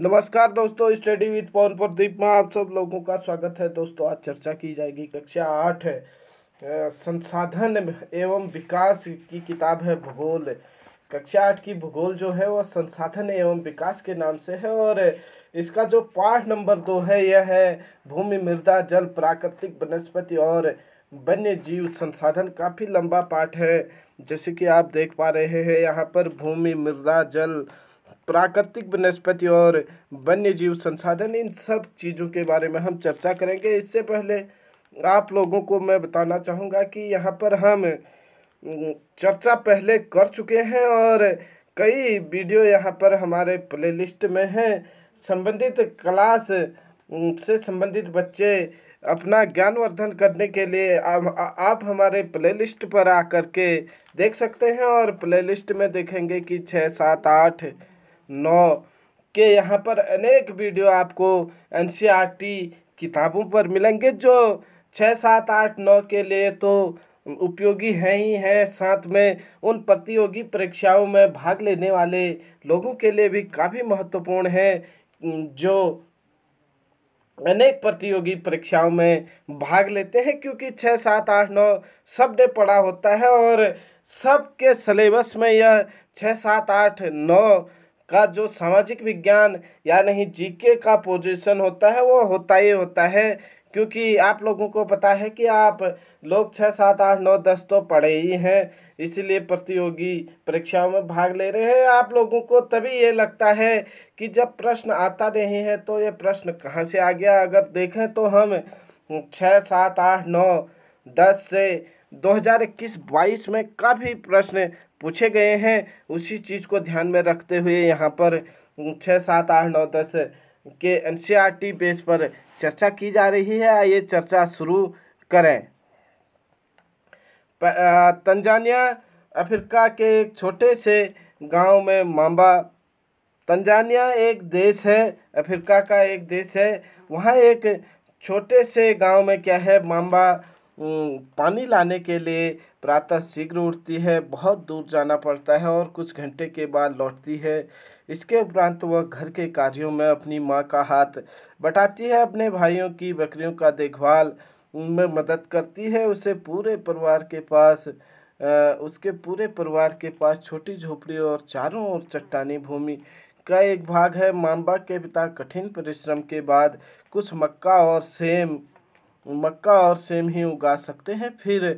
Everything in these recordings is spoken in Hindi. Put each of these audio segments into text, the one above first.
नमस्कार दोस्तों स्टडी विद पवन प्रदीप में आप सब लोगों का स्वागत है दोस्तों आज चर्चा की जाएगी कक्षा आठ है संसाधन एवं विकास की किताब है भूगोल कक्षा आठ की भूगोल जो है वह संसाधन एवं विकास के नाम से है और इसका जो पाठ नंबर दो है यह है भूमि मृदा जल प्राकृतिक वनस्पति और वन्य जीव संसाधन काफ़ी लंबा पाठ है जैसे कि आप देख पा रहे हैं यहाँ पर भूमि मृदा जल प्राकृतिक वनस्पति और वन्य जीव संसाधन इन सब चीज़ों के बारे में हम चर्चा करेंगे इससे पहले आप लोगों को मैं बताना चाहूँगा कि यहाँ पर हम चर्चा पहले कर चुके हैं और कई वीडियो यहाँ पर हमारे प्लेलिस्ट में हैं संबंधित क्लास से संबंधित बच्चे अपना ज्ञानवर्धन करने के लिए आ, आ, आप हमारे प्लेलिस्ट पर आकर के देख सकते हैं और प्लेलिस्ट में देखेंगे कि छः सात आठ नौ के यहाँ पर अनेक वीडियो आपको एन e किताबों पर मिलेंगे जो छः सात आठ नौ के लिए तो उपयोगी हैं ही हैं साथ में उन प्रतियोगी परीक्षाओं में भाग लेने वाले लोगों के लिए भी काफ़ी महत्वपूर्ण है जो अनेक प्रतियोगी परीक्षाओं में भाग लेते हैं क्योंकि छः सात आठ नौ सब ने पढ़ा होता है और सबके सिलेबस में यह छः सात आठ नौ का जो सामाजिक विज्ञान या नहीं जीके का पोजीशन होता है वो होता ही होता है क्योंकि आप लोगों को पता है कि आप लोग छः सात आठ नौ दस तो पढ़े ही हैं इसलिए प्रतियोगी परीक्षाओं में भाग ले रहे हैं आप लोगों को तभी ये लगता है कि जब प्रश्न आता नहीं है तो ये प्रश्न कहाँ से आ गया अगर देखें तो हम छः सात आठ नौ दस से 2021-22 में काफ़ी प्रश्न पूछे गए हैं उसी चीज़ को ध्यान में रखते हुए यहाँ पर छः सात आठ नौ दस के एन बेस e पर चर्चा की जा रही है आइए चर्चा शुरू करें तंजानिया अफ्रीका के एक छोटे से गांव में मांबा तंजानिया एक देश है अफ्रीका का एक देश है वहाँ एक छोटे से गांव में क्या है मांबा पानी लाने के लिए प्रातः शीघ्र उठती है बहुत दूर जाना पड़ता है और कुछ घंटे के बाद लौटती है इसके उपरांत वह घर के कार्यों में अपनी माँ का हाथ बटाती है अपने भाइयों की बकरियों का देखभाल में मदद करती है उसे पूरे परिवार के पास उसके पूरे परिवार के पास छोटी झोपड़ी और चारों ओर चट्टानी भूमि का एक भाग है मांबा के पिता कठिन परिश्रम के बाद कुछ मक्का और सेम मक्का और सेम ही उगा सकते हैं फिर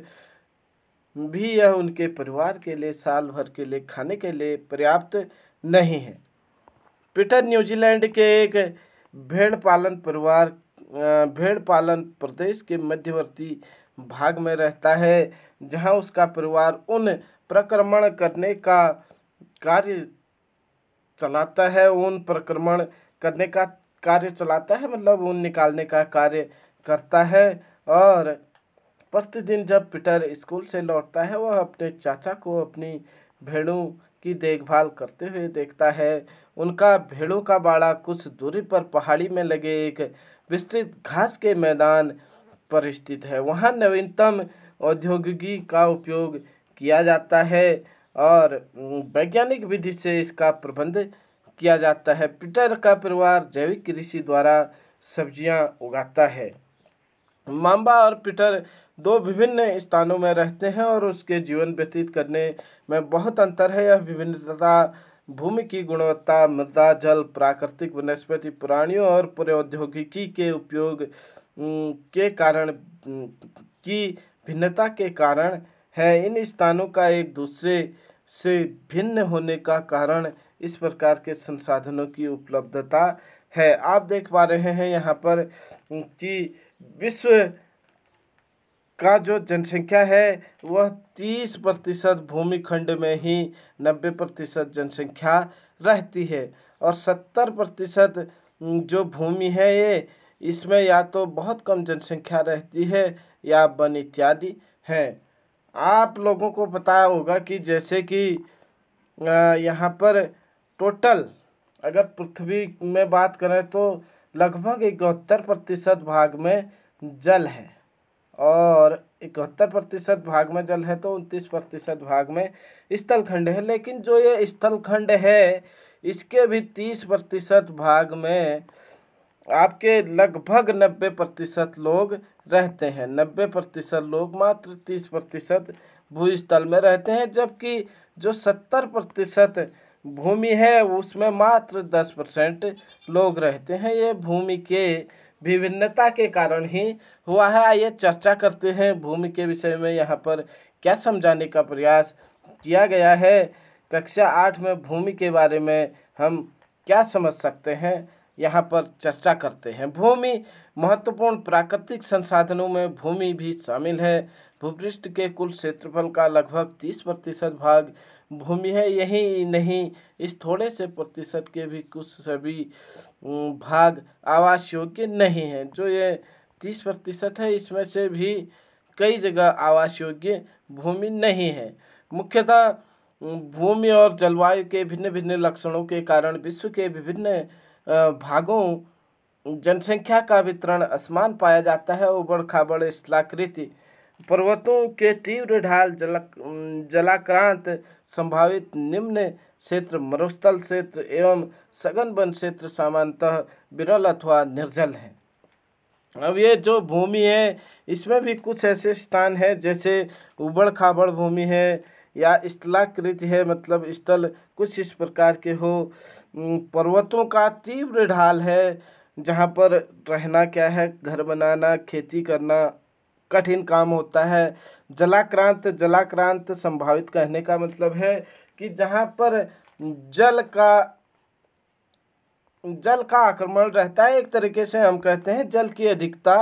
भी यह उनके परिवार के लिए साल भर के लिए खाने के लिए पर्याप्त नहीं है पीटर न्यूजीलैंड के एक भेड़ पालन परिवार भेड़ पालन प्रदेश के मध्यवर्ती भाग में रहता है जहां उसका परिवार उन प्रक्रमण करने का कार्य चलाता है उन प्रक्रमण करने का कार्य चलाता है मतलब ऊन निकालने का कार्य करता है और फर्स्ट दिन जब पीटर स्कूल से लौटता है वह अपने चाचा को अपनी भेड़ों की देखभाल करते हुए देखता है उनका भेड़ों का बाड़ा कुछ दूरी पर पहाड़ी में लगे एक विस्तृत घास के मैदान पर स्थित है वहाँ नवीनतम औद्योगिकी का उपयोग किया जाता है और वैज्ञानिक विधि से इसका प्रबंध किया जाता है पीटर का परिवार जैविक कृषि द्वारा सब्जियां उगाता है मांबा और पीटर दो विभिन्न स्थानों में रहते हैं और उसके जीवन व्यतीत करने में बहुत अंतर है यह विभिन्नता भूमि की गुणवत्ता मृदा जल प्राकृतिक वनस्पति प्राणियों और प्रौद्योगिकी के उपयोग के कारण की भिन्नता के कारण है इन स्थानों का एक दूसरे से भिन्न होने का कारण इस प्रकार के संसाधनों की उपलब्धता है आप देख पा रहे हैं यहाँ पर कि विश्व का जो जनसंख्या है वह तीस प्रतिशत भूमि खंड में ही नब्बे प्रतिशत जनसंख्या रहती है और सत्तर प्रतिशत जो भूमि है ये इसमें या तो बहुत कम जनसंख्या रहती है या वन इत्यादि है आप लोगों को बताया होगा कि जैसे कि यहाँ पर टोटल अगर पृथ्वी में बात करें तो लगभग इकहत्तर प्रतिशत भाग में जल है और इकहत्तर प्रतिशत भाग में जल है तो उनतीस प्रतिशत भाग में स्थलखंड है लेकिन जो ये स्थलखंड है इसके भी तीस प्रतिशत भाग में आपके लगभग नब्बे प्रतिशत लोग रहते हैं नब्बे प्रतिशत लोग मात्र तीस प्रतिशत भूस्थल में रहते हैं जबकि जो सत्तर प्रतिशत भूमि है उसमें मात्र दस परसेंट लोग रहते हैं ये भूमि के विभिन्नता के कारण ही हुआ है आइए चर्चा करते हैं भूमि के विषय में यहाँ पर क्या समझाने का प्रयास किया गया है कक्षा आठ में भूमि के बारे में हम क्या समझ सकते हैं यहाँ पर चर्चा करते हैं भूमि महत्वपूर्ण प्राकृतिक संसाधनों में भूमि भी शामिल है भूपृष्ठ के कुल क्षेत्रफल का लगभग तीस प्रतिशत भाग भूमि है यही नहीं इस थोड़े से प्रतिशत के भी कुछ सभी भाग आवास योग्य नहीं है जो ये तीस प्रतिशत है इसमें से भी कई जगह आवास योग्य भूमि नहीं है मुख्यतः भूमि और जलवायु के भिन्न भिन्न लक्षणों के कारण विश्व के विभिन्न भागों जनसंख्या का वितरण असमान पाया जाता है उबड़ खाबड़ स्थलाकृति पर्वतों के तीव्र ढाल जलक जलाक्रांत संभावित निम्न क्षेत्र मरुस्थल क्षेत्र एवं सघन वन क्षेत्र सामान्यतः विरल अथवा निर्जल हैं अब ये जो भूमि है इसमें भी कुछ ऐसे स्थान है जैसे उबड़ खाबड़ भूमि है या स्थलाकृत है मतलब स्थल कुछ इस प्रकार के हो पर्वतों का तीव्र ढाल है जहाँ पर रहना क्या है घर बनाना खेती करना कठिन काम होता है जलाक्रांत जलाक्रांत संभावित कहने का मतलब है कि जहाँ पर जल का जल का आक्रमण रहता है एक तरीके से हम कहते हैं जल की अधिकता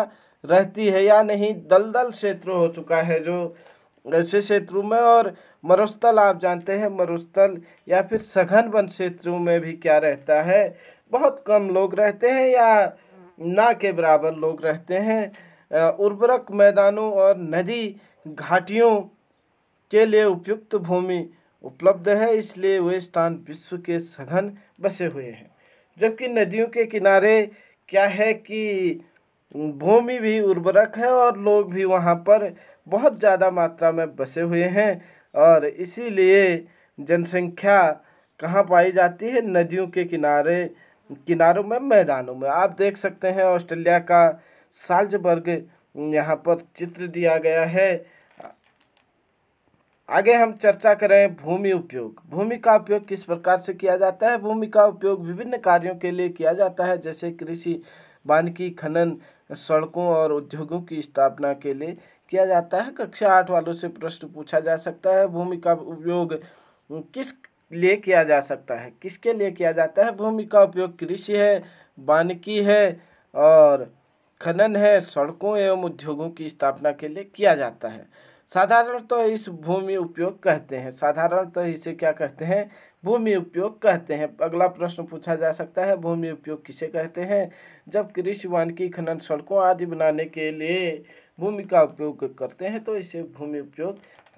रहती है या नहीं दलदल क्षेत्र हो चुका है जो ऐसे क्षेत्रों में और मरुस्थल आप जानते हैं मरुस्थल या फिर सघन वन क्षेत्रों में भी क्या रहता है बहुत कम लोग रहते हैं या ना के बराबर लोग रहते हैं उर्वरक मैदानों और नदी घाटियों के लिए उपयुक्त भूमि उपलब्ध है इसलिए वे स्थान विश्व के सघन बसे हुए हैं जबकि नदियों के किनारे क्या है कि भूमि भी उर्वरक है और लोग भी वहाँ पर बहुत ज़्यादा मात्रा में बसे हुए हैं और इसीलिए जनसंख्या कहाँ पाई जाती है नदियों के किनारे किनारों में मैदानों में आप देख सकते हैं ऑस्ट्रेलिया का साल्जबर्ग यहाँ पर चित्र दिया गया है आगे हम चर्चा करें भूमि उपयोग भूमि का उपयोग किस प्रकार से किया जाता है भूमि का उपयोग विभिन्न कार्यों के लिए किया जाता है जैसे कृषि वानिकी खनन सड़कों और उद्योगों की स्थापना के लिए किया जाता है कक्षा आठ वालों से प्रश्न पूछा जा सकता है भूमि का उपयोग किस लिए किया जा सकता है किसके लिए किया जाता है भूमि का उपयोग कृषि है वानिकी है और खनन है सड़कों एवं उद्योगों की स्थापना के लिए किया जाता है साधारणतः तो इस भूमि उपयोग कहते हैं साधारणतः तो इसे क्या कहते हैं भूमि उपयोग कहते हैं अगला प्रश्न पूछा जा सकता है भूमि उपयोग किसे कहते हैं जब कृषि की खनन सड़कों आदि बनाने के लिए भूमि का उपयोग करते हैं तो इसे भूमि उपयोग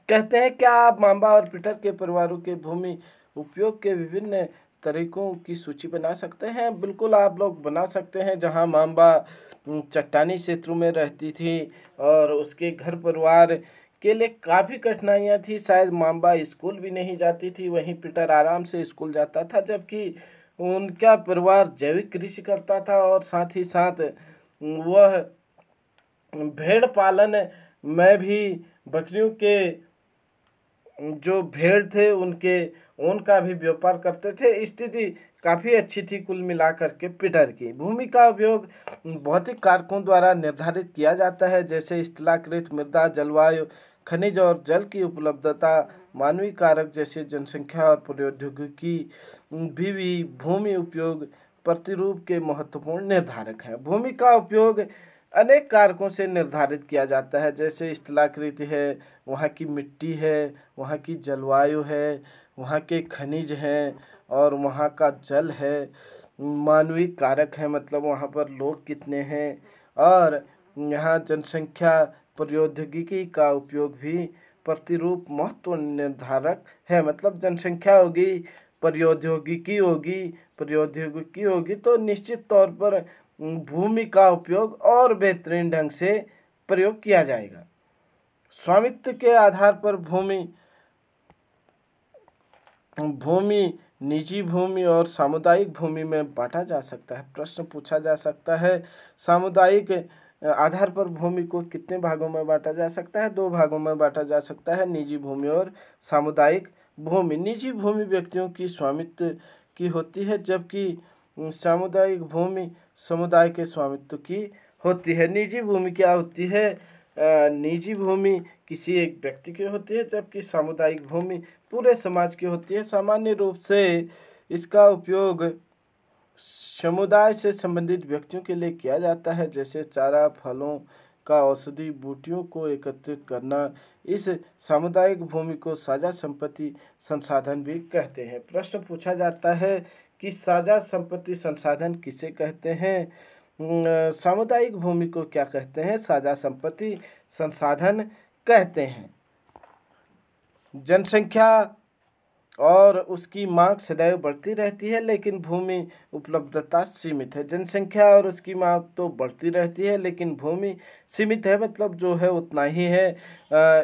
कहते हैं क्या आप मांबा और पिटर के परिवारों के भूमि उपयोग के विभिन्न तरीकों की सूची बना सकते हैं बिल्कुल आप लोग बना सकते हैं जहाँ मांबा चट्टानी क्षेत्र में रहती थी और उसके घर परिवार के लिए काफ़ी कठिनाइयाँ थी शायद मांबा स्कूल भी नहीं जाती थी वहीं पिटर आराम से स्कूल जाता था जबकि उनका परिवार जैविक कृषि करता था और साथ ही साथ वह भेड़ पालन में भी बकरियों के जो भेड़ थे उनके ऊन का भी व्यापार करते थे स्थिति काफ़ी अच्छी थी कुल मिलाकर के पिटर की भूमि का उपयोग भौतिक कारकों द्वारा निर्धारित किया जाता है जैसे स्थलाकृत मृदा जलवायु खनिज और जल की उपलब्धता मानवीय कारक जैसे जनसंख्या और प्रौद्योगिकी भी, भी भूमि उपयोग प्रतिरूप के महत्वपूर्ण निर्धारक हैं भूमि का उपयोग अनेक कारकों से निर्धारित किया जाता है जैसे स्थलाकृति है वहाँ की मिट्टी है वहाँ की जलवायु है वहाँ के खनिज हैं और वहाँ का जल है मानवीय कारक है मतलब वहाँ पर लोग कितने हैं और यहाँ जनसंख्या प्रौद्योगिकी का उपयोग भी प्रतिरूप महत्व निर्धारक है मतलब जनसंख्या होगी प्रौद्योगिकी होगी प्रौद्योगिकी होगी तो निश्चित तौर पर भूमि का उपयोग और बेहतरीन ढंग से प्रयोग किया जाएगा स्वामित्व के आधार पर भूमि भूमि निजी भूमि और सामुदायिक भूमि में बांटा जा सकता है प्रश्न पूछा जा सकता है सामुदायिक आधार पर भूमि को कितने भागों में बांटा जा सकता है दो भागों में बांटा जा सकता है निजी भूमि और सामुदायिक भूमि निजी भूमि व्यक्तियों की स्वामित्व की होती है जबकि सामुदायिक भूमि समुदाय के स्वामित्व की होती है निजी भूमि क्या होती है निजी भूमि किसी एक व्यक्ति की होती है जबकि सामुदायिक भूमि पूरे समाज की होती है सामान्य रूप से इसका उपयोग समुदाय से संबंधित व्यक्तियों के लिए किया जाता है जैसे चारा फलों का औषधि बूटियों को एकत्रित करना इस सामुदायिक भूमि को साझा संपत्ति संसाधन भी कहते हैं प्रश्न पूछा जाता है कि साझा संपत्ति संसाधन किसे कहते हैं सामुदायिक भूमि को क्या कहते हैं साझा संपत्ति संसाधन कहते हैं जनसंख्या और उसकी मांग सदैव बढ़ती रहती है लेकिन भूमि उपलब्धता सीमित है जनसंख्या और उसकी मांग तो बढ़ती रहती है लेकिन भूमि सीमित है मतलब जो है उतना ही है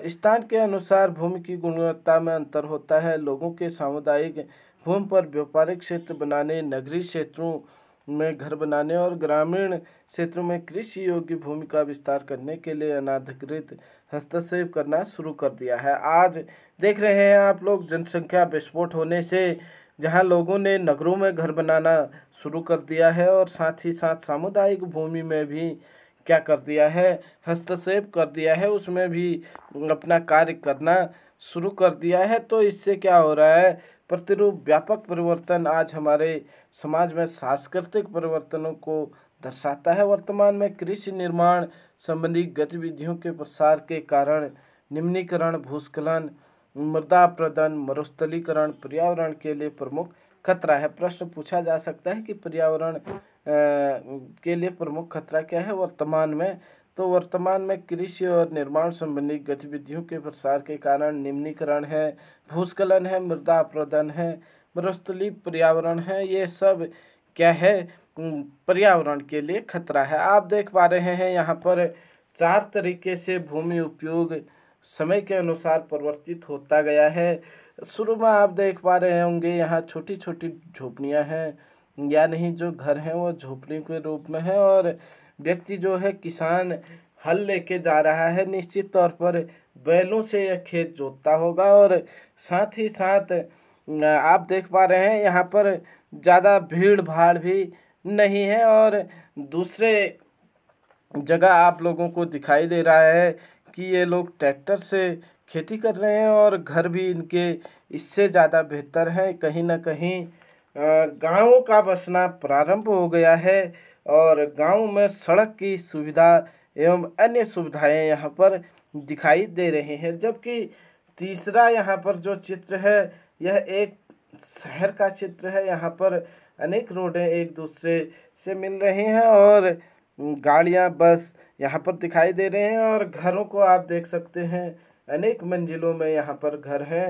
स्थान के अनुसार भूमि की गुणवत्ता में अंतर होता है लोगों के सामुदायिक भूमि पर व्यापारिक क्षेत्र बनाने नगरीय क्षेत्रों में घर बनाने और ग्रामीण क्षेत्रों में कृषि योग्य भूमि का विस्तार करने के लिए अनाधिकृत हस्तक्षेप करना शुरू कर दिया है आज देख रहे हैं आप लोग जनसंख्या विस्फोट होने से जहां लोगों ने नगरों में घर बनाना शुरू कर दिया है और साथ ही साथ सामुदायिक भूमि में भी क्या कर दिया है हस्तक्षेप कर दिया है उसमें भी अपना कार्य करना शुरू कर दिया है तो इससे क्या हो रहा है प्रतिरूप व्यापक परिवर्तन आज हमारे समाज में सांस्कृतिक परिवर्तनों को दर्शाता है वर्तमान में कृषि निर्माण संबंधी गतिविधियों के प्रसार के कारण निम्नीकरण भूस्खलन मृदा प्रदन मरुस्थलीकरण पर्यावरण के लिए प्रमुख खतरा है प्रश्न पूछा जा सकता है कि पर्यावरण के लिए प्रमुख खतरा क्या है वर्तमान में तो वर्तमान में कृषि और निर्माण संबंधी गतिविधियों के प्रसार के कारण निम्नीकरण है भूस्खलन है मृदा अपरदन है मरुस्थली पर्यावरण है ये सब क्या है पर्यावरण के लिए खतरा है आप देख पा रहे हैं यहाँ पर चार तरीके से भूमि उपयोग समय के अनुसार परिवर्तित होता गया है शुरू में आप देख पा रहे होंगे यहाँ छोटी छोटी झोपड़ियाँ हैं या नहीं जो घर हैं वो झोपड़ी के रूप में है और व्यक्ति जो है किसान हल लेके जा रहा है निश्चित तौर पर बैलों से यह खेत जोतता होगा और साथ ही साथ आप देख पा रहे हैं यहाँ पर ज़्यादा भीड़ भाड़ भी नहीं है और दूसरे जगह आप लोगों को दिखाई दे रहा है कि ये लोग ट्रैक्टर से खेती कर रहे हैं और घर भी इनके इससे ज़्यादा बेहतर है कहीं ना कहीं गाँव का बसना प्रारंभ हो गया है और गांव में सड़क की सुविधा एवं अन्य सुविधाएं यहाँ पर दिखाई दे रही हैं जबकि तीसरा यहाँ पर जो चित्र है यह एक शहर का चित्र है यहाँ पर अनेक रोडें एक दूसरे से मिल रही हैं और गाड़ियाँ बस यहाँ पर दिखाई दे रहे हैं और घरों को आप देख सकते हैं अनेक मंजिलों में यहाँ पर घर हैं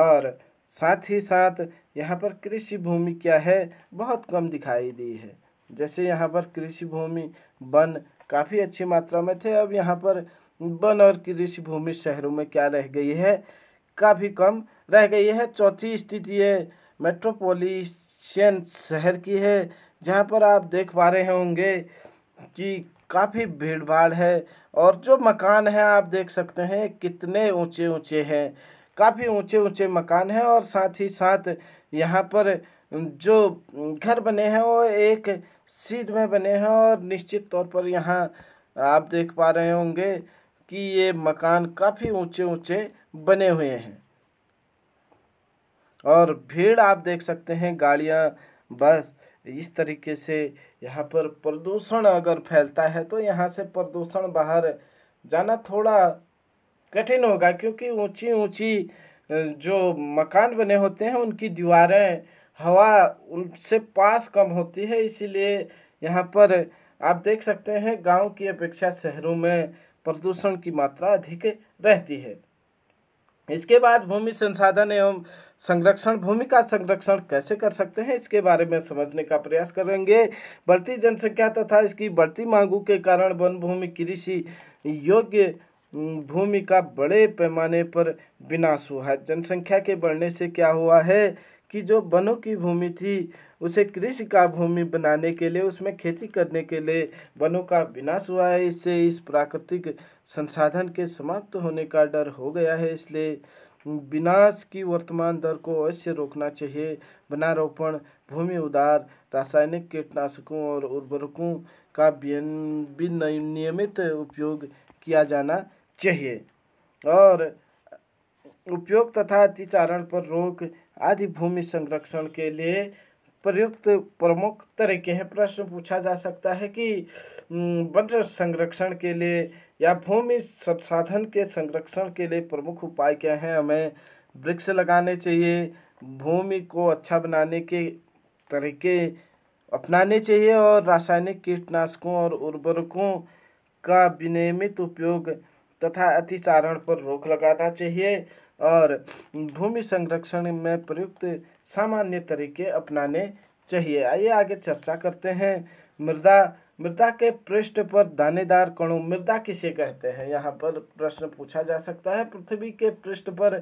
और साथ ही साथ यहाँ पर कृषि भूमि क्या है बहुत कम दिखाई दी है जैसे यहाँ पर कृषि भूमि वन काफ़ी अच्छी मात्रा में थे अब यहाँ पर वन और कृषि भूमि शहरों में क्या रह गई है काफ़ी कम रह गई है चौथी स्थिति है मेट्रोपोलिशियन शहर की है जहाँ पर आप देख पा रहे होंगे कि काफ़ी भीड़ भाड़ है और जो मकान है आप देख सकते हैं कितने ऊंचे ऊंचे हैं काफ़ी ऊंचे ऊंचे मकान हैं और साथ ही साथ यहाँ पर जो घर बने हैं वो एक सीध में बने हैं और निश्चित तौर पर यहाँ आप देख पा रहे होंगे कि ये मकान काफ़ी ऊंचे ऊंचे बने हुए हैं और भीड़ आप देख सकते हैं गाड़ियाँ बस इस तरीके से यहाँ पर प्रदूषण अगर फैलता है तो यहाँ से प्रदूषण बाहर जाना थोड़ा कठिन होगा क्योंकि ऊंची ऊंची जो मकान बने होते हैं उनकी दीवारें हवा उनसे पास कम होती है इसीलिए यहाँ पर आप देख सकते हैं गांव की अपेक्षा शहरों में प्रदूषण की मात्रा अधिक रहती है इसके बाद भूमि संसाधन एवं संरक्षण भूमि का संरक्षण कैसे कर सकते हैं इसके बारे में समझने का प्रयास करेंगे बढ़ती जनसंख्या तथा इसकी बढ़ती मांगों के कारण वन भूमि कृषि योग्य भूमि का बड़े पैमाने पर विनाश हुआ है जनसंख्या के बढ़ने से क्या हुआ है कि जो वनों की भूमि थी उसे कृषि का भूमि बनाने के लिए उसमें खेती करने के लिए वनों का विनाश हुआ है इससे इस प्राकृतिक संसाधन के समाप्त होने का डर हो गया है इसलिए विनाश की वर्तमान दर को अवश्य रोकना चाहिए वनारोपण भूमि उदार रासायनिक कीटनाशकों और उर्वरकों का नियमित उपयोग किया जाना चाहिए और उपयोग तथा अतिचारण पर रोक आदि भूमि संरक्षण के लिए प्रयुक्त प्रमुख तरीके हैं प्रश्न पूछा जा सकता है कि वन संरक्षण के लिए या भूमि संसाधन के संरक्षण के लिए प्रमुख उपाय क्या हैं हमें वृक्ष लगाने चाहिए भूमि को अच्छा बनाने के तरीके अपनाने चाहिए और रासायनिक कीटनाशकों और उर्वरकों का विनियमित उपयोग तथा अतिचारण पर रोक लगाना चाहिए और भूमि संरक्षण में प्रयुक्त सामान्य तरीके अपनाने चाहिए आइए आगे चर्चा करते हैं मृदा मृदा के पृष्ठ पर दानेदार कणों मृदा किसे कहते हैं यहाँ पर प्रश्न पूछा जा सकता है पृथ्वी के पृष्ठ पर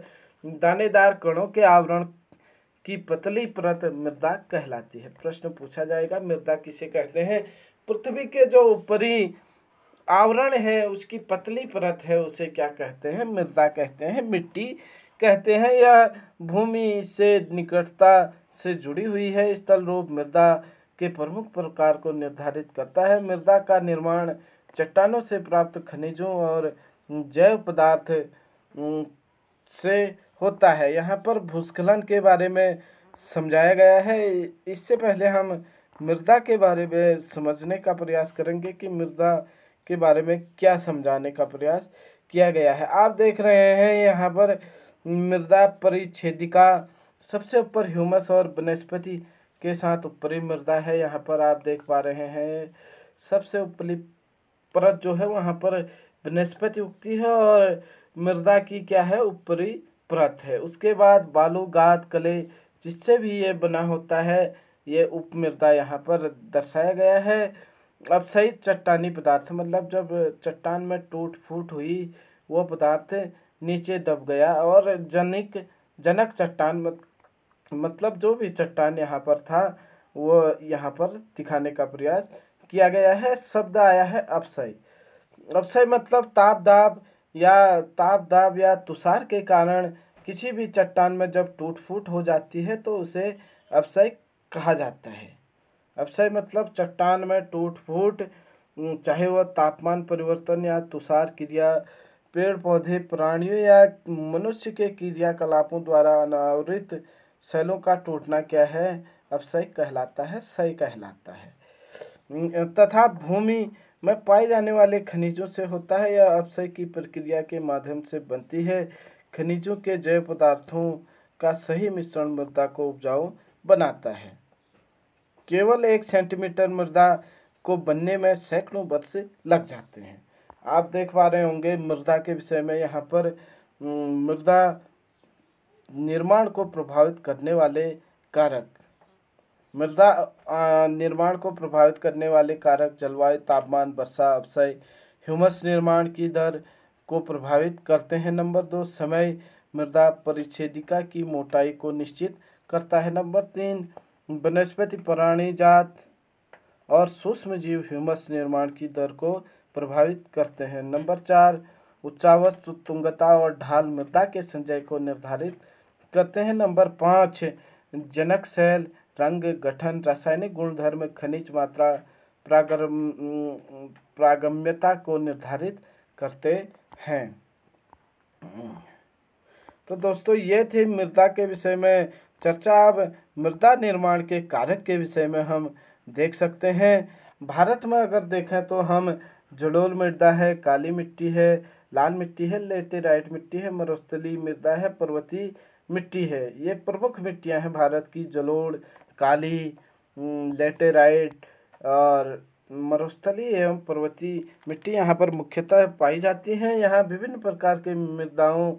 दानेदार कणों के आवरण की पतली परत मृदा कहलाती है प्रश्न पूछा जाएगा मृदा किसे कहते हैं पृथ्वी के जो ऊपरी आवरण है उसकी पतली परत है उसे क्या कहते हैं मृदा कहते हैं मिट्टी कहते हैं यह भूमि से निकटता से जुड़ी हुई है स्थल रूप मृदा के प्रमुख प्रकार को निर्धारित करता है मृदा का निर्माण चट्टानों से प्राप्त खनिजों और जैव पदार्थ से होता है यहाँ पर भूस्खलन के बारे में समझाया गया है इससे पहले हम मृदा के बारे में समझने का प्रयास करेंगे कि मृदा के बारे में क्या समझाने का प्रयास किया गया है आप देख रहे हैं यहाँ पर मृदा परिच्छेदिका सबसे ऊपर ह्यूमस और वनस्पति के साथ ऊपरी मृदा है यहाँ पर आप देख पा रहे हैं सबसे ऊपरी परत जो है वहाँ पर वनस्पति उगती है और मृदा की क्या है ऊपरी परत है उसके बाद बालू गाद कले जिससे भी ये बना होता है ये उपमृदा यहाँ पर दर्शाया गया है अब सही चट्टानी पदार्थ मतलब जब चट्टान में टूट फूट हुई वह पदार्थ नीचे दब गया और जनिक जनक चट्टान मत, मतलब जो भी चट्टान यहाँ पर था वो यहाँ पर दिखाने का प्रयास किया गया है शब्द आया है अपसय अपसय मतलब ताप दाब या ताप दाब या तुषार के कारण किसी भी चट्टान में जब टूट फूट हो जाती है तो उसे अपसय कहा जाता है अवसय मतलब चट्टान में टूट फूट चाहे वह तापमान परिवर्तन या तुषार क्रिया पेड़ पौधे प्राणियों या मनुष्य के क्रियाकलापों द्वारा अनावृत शैलों का टूटना क्या है अपशय कहलाता है सही कहलाता है तथा भूमि में पाए जाने वाले खनिजों से होता है या अपशय की प्रक्रिया के माध्यम से बनती है खनिजों के जैव पदार्थों का सही मिश्रण मृदा को उपजाऊ बनाता है केवल एक सेंटीमीटर मृदा को बनने में सैकड़ों वर्ष लग जाते हैं आप देख पा रहे होंगे मृदा के विषय में यहाँ पर मृदा निर्माण को प्रभावित करने वाले कारक मृदा निर्माण को प्रभावित करने वाले कारक जलवायु तापमान वर्षा अवसय ह्यूमस निर्माण की दर को प्रभावित करते हैं नंबर दो समय मृदा परिच्छेदिका की मोटाई को निश्चित करता है नंबर तीन वनस्पति जात और सूक्ष्म जीव ह्यूमस निर्माण की दर को प्रभावित करते हैं नंबर चार उच्चावच तुंगता और ढाल मृदा के संचय को निर्धारित करते हैं नंबर पाँच जनक शैल रंग गठन रासायनिक गुणधर्म खनिज मात्रा प्रागम प्रागम्यता को निर्धारित करते हैं तो दोस्तों ये थे मृदा के विषय में चर्चा अब मृदा निर्माण के कारक के विषय में हम देख सकते हैं भारत में अगर देखें तो हम जलोल मृदा है काली मिट्टी है लाल मिट्टी है लेटेराइट मिट्टी है मरुस्थली मृदा है पर्वती मिट्टी है ये प्रमुख मिट्टियां हैं भारत की जलोड़ काली लेटेराइट और मरुस्थली एवं पर्वती मिट्टी यहाँ पर मुख्यतः पाई जाती हैं यहाँ विभिन्न प्रकार के मृदाओं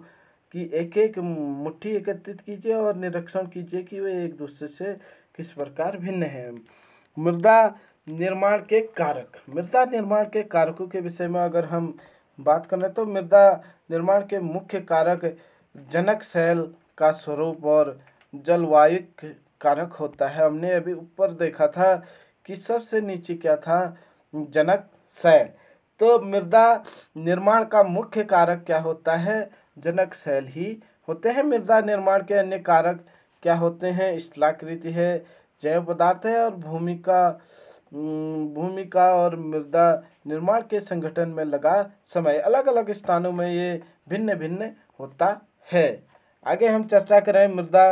कि एक एक मुट्ठी एकत्रित कीजिए और निरीक्षण कीजिए कि वे एक दूसरे से किस प्रकार भिन्न हैं मृदा निर्माण के कारक मृदा निर्माण के कारकों के विषय में अगर हम बात करें तो मृदा निर्माण के मुख्य कारक जनक शैल का स्वरूप और जलवायु कारक होता है हमने अभी ऊपर देखा था कि सबसे नीचे क्या था जनक शैल तो मृदा निर्माण का मुख्य कारक क्या होता है जनक शैल ही होते हैं मृदा निर्माण के अन्य कारक क्या होते हैं स्थलाकृति है जैव पदार्थ है और भूमिका भूमिका और मृदा निर्माण के संगठन में लगा समय अलग अलग स्थानों में ये भिन्न भिन्न होता है आगे हम चर्चा करें मृदा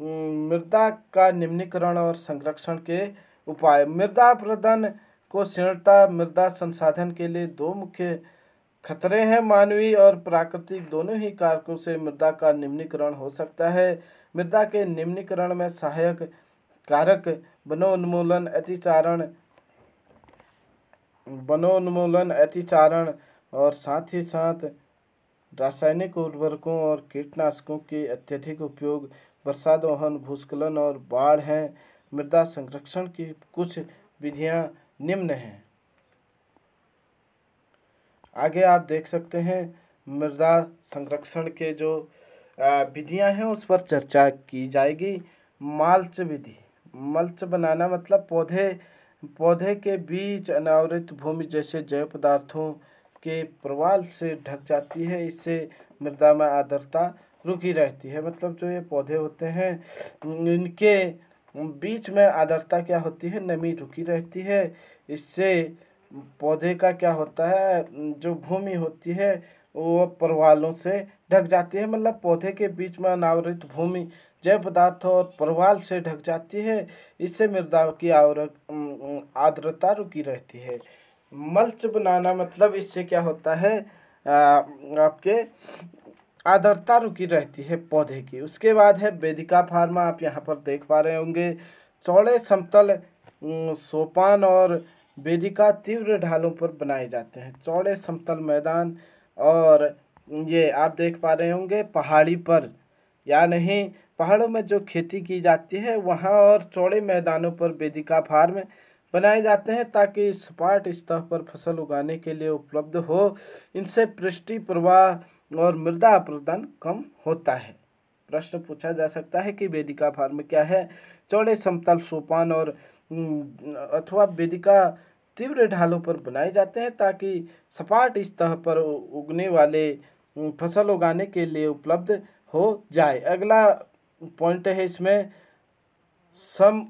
मृदा का निम्नीकरण और संरक्षण के उपाय मृदा प्रदान को शीर्णता मृदा संसाधन के लिए दो मुख्य खतरे हैं मानवीय और प्राकृतिक दोनों ही कारकों से मृदा का निम्नीकरण हो सकता है मृदा के निम्नीकरण में सहायक कारक वनोन्मूलन अतिचारण वनोन्मूलन अतिचारण और साथ ही साथ रासायनिक उर्वरकों और कीटनाशकों के अत्यधिक उपयोग वर्षा दोहन भूस्खलन और बाढ़ हैं मृदा संरक्षण की कुछ विधियां निम्न हैं आगे आप देख सकते हैं मृदा संरक्षण के जो विधियां हैं उस पर चर्चा की जाएगी माल्च विधि मल्च बनाना मतलब पौधे पौधे के बीच अनावृत भूमि जैसे जैव पदार्थों के प्रवाल से ढक जाती है इससे मृदा में आर्द्रता रुकी रहती है मतलब जो ये पौधे होते हैं इनके बीच में आर्द्रता क्या होती है नमी रुकी रहती है इससे पौधे का क्या होता है जो भूमि होती है वो परवालों से ढक जाती है मतलब पौधे के बीच में अनावृत भूमि जैव पदार्थ और परवाल से ढक जाती है इससे मृदा की आवर आर्द्रता रुकी रहती है मल्च बनाना मतलब इससे क्या होता है आ, आपके आर्द्रता रुकी रहती है पौधे की उसके बाद है वेदिका फार्मा आप यहाँ पर देख पा रहे होंगे चौड़े समतल सोपान और वेदिका तीव्र ढालों पर बनाए जाते हैं चौड़े समतल मैदान और ये आप देख पा रहे होंगे पहाड़ी पर या नहीं पहाड़ों में जो खेती की जाती है वहाँ और चौड़े मैदानों पर वेदिका फार्म बनाए जाते हैं ताकि सपाट स्तर पर फसल उगाने के लिए उपलब्ध हो इनसे पृष्टि प्रवाह और मृदा अप्रदन कम होता है प्रश्न पूछा जा सकता है कि वेदिका फार्म क्या है चौड़े समतल सोपान और अथवा वेदिका तीव्र ढालों पर बनाए जाते हैं ताकि सपाट सतह पर उगने वाले फसल उगाने के लिए उपलब्ध हो जाए अगला पॉइंट है इसमें सम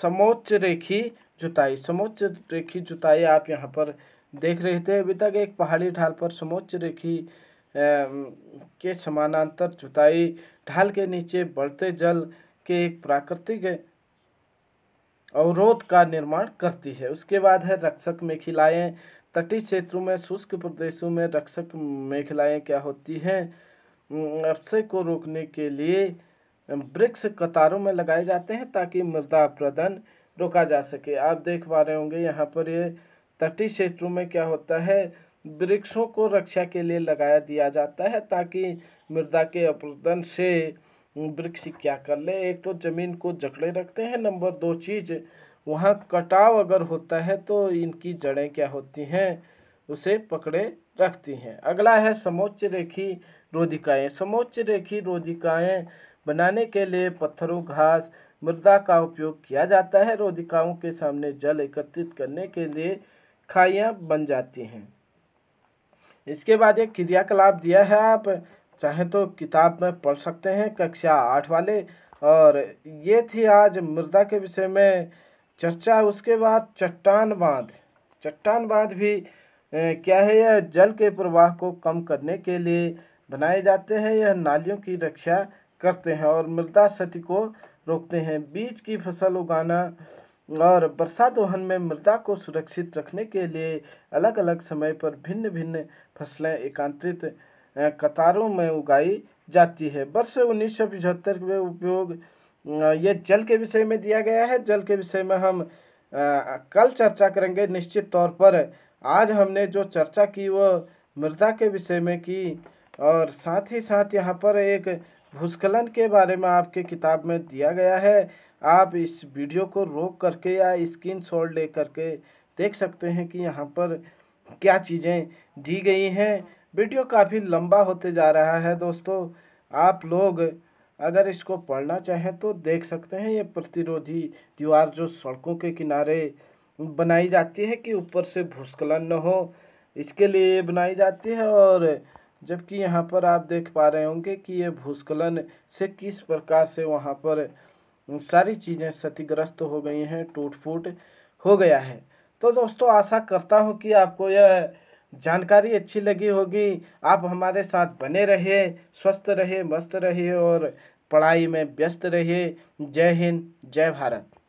समोच्च रेखी जुताई समोच्च रेखी जुताई आप यहाँ पर देख रहे थे अभी तक एक पहाड़ी ढाल पर समोच्च रेखी के समानांतर जुताई ढाल के नीचे बढ़ते जल के एक प्राकृतिक अवरोध का निर्माण करती है उसके बाद है रक्षक मेखिलाएँ तटीय क्षेत्रों में शुष्क प्रदेशों में रक्षक मेखिलाएँ क्या होती हैं अपशय को रोकने के लिए वृक्ष कतारों में लगाए जाते हैं ताकि मृदा प्रदन रोका जा सके आप देख पा रहे होंगे यहाँ पर ये तटीय क्षेत्रों में क्या होता है वृक्षों को रक्षा के लिए लगाया दिया जाता है ताकि मृदा के अपरदन से वृक्ष क्या कर ले एक तो ज़मीन को जकड़े रखते हैं नंबर दो चीज़ वहाँ कटाव अगर होता है तो इनकी जड़ें क्या होती हैं उसे पकड़े रखती हैं अगला है समोच्च रेखी रोधिकाएँ समोच्च रेखी रोधिकाएँ बनाने के लिए पत्थरों घास मृदा का उपयोग किया जाता है रोधिकाओं के सामने जल एकत्रित करने के लिए खाइयाँ बन जाती हैं इसके बाद एक क्रियाकलाप दिया है आप चाहे तो किताब में पढ़ सकते हैं कक्षा आठ वाले और ये थी आज मृदा के विषय में चर्चा उसके बाद चट्टान बांध चट्टान बांध भी क्या है यह जल के प्रवाह को कम करने के लिए बनाए जाते हैं यह नालियों की रक्षा करते हैं और मृदा क्षति को रोकते हैं बीज की फसल उगाना और बरसात वहन में मृदा को सुरक्षित रखने के लिए अलग अलग समय पर भिन्न भिन्न फसलें एकांतरित कतारों में उगाई जाती है वर्ष उन्नीस सौ पिचहत्तर में उपयोग ये जल के विषय में दिया गया है जल के विषय में हम कल चर्चा करेंगे निश्चित तौर पर आज हमने जो चर्चा की वह मृदा के विषय में की और साथ ही साथ यहाँ पर एक भूस्खलन के बारे में आपके किताब में दिया गया है आप इस वीडियो को रोक करके या स्क्रीन शॉट ले करके देख सकते हैं कि यहाँ पर क्या चीज़ें दी गई हैं वीडियो काफ़ी लंबा होते जा रहा है दोस्तों आप लोग अगर इसको पढ़ना चाहें तो देख सकते हैं ये प्रतिरोधी दीवार जो सड़कों के किनारे बनाई जाती है कि ऊपर से भूस्खलन न हो इसके लिए बनाई जाती है और जबकि यहाँ पर आप देख पा रहे होंगे कि ये भूस्खलन से किस प्रकार से वहाँ पर सारी चीज़ें क्षतिग्रस्त हो गई हैं टूट फूट हो गया है तो दोस्तों आशा करता हूँ कि आपको यह जानकारी अच्छी लगी होगी आप हमारे साथ बने रहिए स्वस्थ रहिए मस्त रहिए और पढ़ाई में व्यस्त रहिए जय हिंद जय भारत